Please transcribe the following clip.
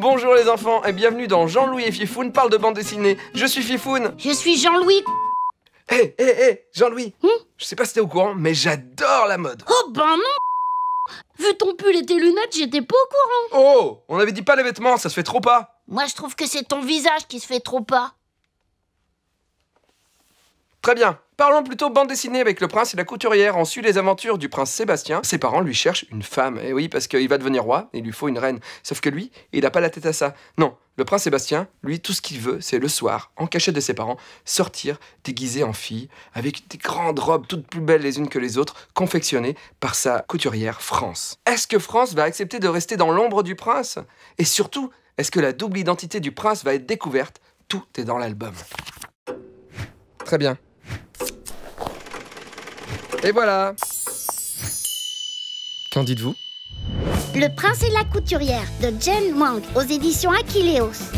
Bonjour les enfants et bienvenue dans Jean-Louis et Fifoun parle de bande dessinée. Je suis Fifoun. Je suis Jean-Louis. Hé, eh, hé, eh, hé, eh, Jean-Louis. Hmm je sais pas si t'es au courant, mais j'adore la mode. Oh ben non Vu ton pull et tes lunettes, j'étais pas au courant. Oh On avait dit pas les vêtements, ça se fait trop pas. Moi je trouve que c'est ton visage qui se fait trop pas. Très bien. Parlons plutôt bande dessinée avec le prince et la couturière. On suit les aventures du prince Sébastien. Ses parents lui cherchent une femme. Et eh oui, parce qu'il va devenir roi, il lui faut une reine. Sauf que lui, il n'a pas la tête à ça. Non, le prince Sébastien, lui, tout ce qu'il veut, c'est le soir, en cachette de ses parents, sortir déguisé en fille, avec des grandes robes toutes plus belles les unes que les autres, confectionnées par sa couturière France. Est-ce que France va accepter de rester dans l'ombre du prince Et surtout, est-ce que la double identité du prince va être découverte Tout est dans l'album. Très bien. Et voilà Qu'en dites-vous Le prince et la couturière de Jen Wang aux éditions Aquileos.